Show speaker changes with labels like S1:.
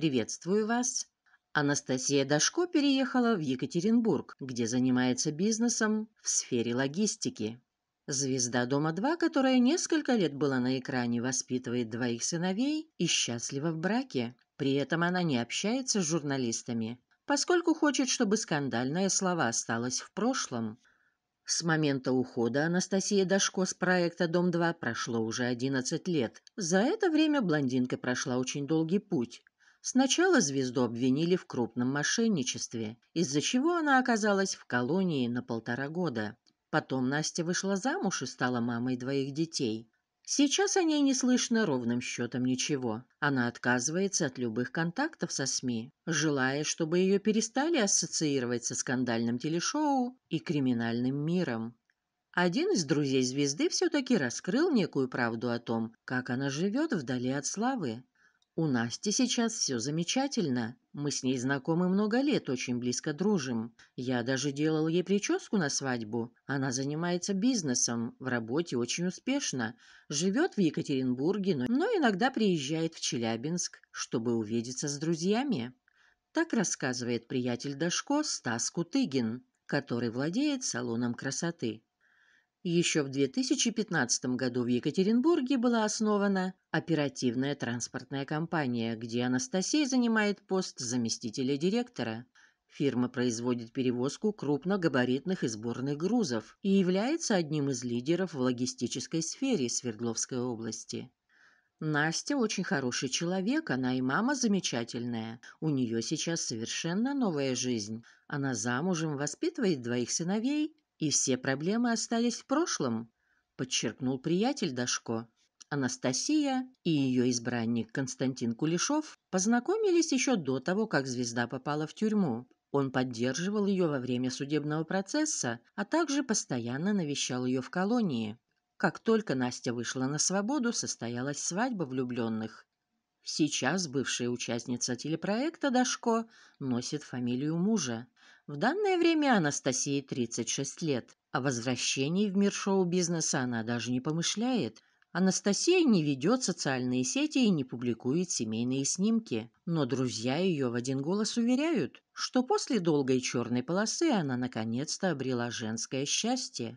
S1: Приветствую вас. Анастасия Дашко переехала в Екатеринбург, где занимается бизнесом в сфере логистики. Звезда «Дома-2», которая несколько лет была на экране, воспитывает двоих сыновей и счастлива в браке. При этом она не общается с журналистами, поскольку хочет, чтобы скандальное слова осталось в прошлом. С момента ухода Анастасии Дашко с проекта «Дом-2» прошло уже 11 лет. За это время блондинка прошла очень долгий путь. Сначала звезду обвинили в крупном мошенничестве, из-за чего она оказалась в колонии на полтора года. Потом Настя вышла замуж и стала мамой двоих детей. Сейчас о ней не слышно ровным счетом ничего. Она отказывается от любых контактов со СМИ, желая, чтобы ее перестали ассоциировать со скандальным телешоу и криминальным миром. Один из друзей звезды все-таки раскрыл некую правду о том, как она живет вдали от славы у Насти сейчас все замечательно. Мы с ней знакомы много лет, очень близко дружим. Я даже делал ей прическу на свадьбу. Она занимается бизнесом, в работе очень успешно. Живет в Екатеринбурге, но иногда приезжает в Челябинск, чтобы увидеться с друзьями. Так рассказывает приятель Дашко Стас Кутыгин, который владеет салоном красоты. Еще в 2015 году в Екатеринбурге была основана оперативная транспортная компания, где Анастасия занимает пост заместителя директора. Фирма производит перевозку крупногабаритных и сборных грузов и является одним из лидеров в логистической сфере Свердловской области. Настя очень хороший человек, она и мама замечательная. У нее сейчас совершенно новая жизнь. Она замужем, воспитывает двоих сыновей и все проблемы остались в прошлом, подчеркнул приятель Дашко. Анастасия и ее избранник Константин Кулешов познакомились еще до того, как звезда попала в тюрьму. Он поддерживал ее во время судебного процесса, а также постоянно навещал ее в колонии. Как только Настя вышла на свободу, состоялась свадьба влюбленных. Сейчас бывшая участница телепроекта Дашко носит фамилию мужа, в данное время Анастасии 36 лет. О возвращении в мир шоу-бизнеса она даже не помышляет. Анастасия не ведет социальные сети и не публикует семейные снимки. Но друзья ее в один голос уверяют, что после долгой черной полосы она наконец-то обрела женское счастье.